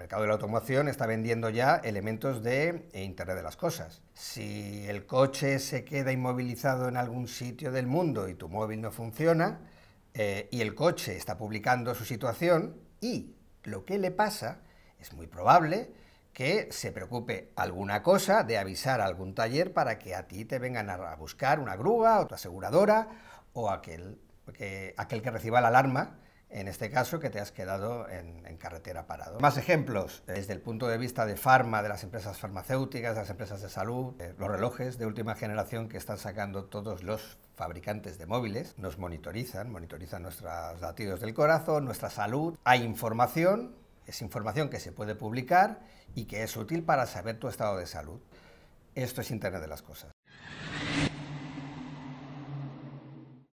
mercado de la automoción está vendiendo ya elementos de eh, Internet de las Cosas. Si el coche se queda inmovilizado en algún sitio del mundo y tu móvil no funciona, eh, y el coche está publicando su situación y lo que le pasa, es muy probable que se preocupe alguna cosa de avisar a algún taller para que a ti te vengan a buscar una grúa o tu aseguradora o aquel que reciba la alarma en este caso que te has quedado en, carretera parado. Más ejemplos, eh, desde el punto de vista de farma, de las empresas farmacéuticas, de las empresas de salud, eh, los relojes de última generación que están sacando todos los fabricantes de móviles, nos monitorizan, monitorizan nuestros latidos del corazón, nuestra salud, hay información, es información que se puede publicar y que es útil para saber tu estado de salud. Esto es Internet de las Cosas.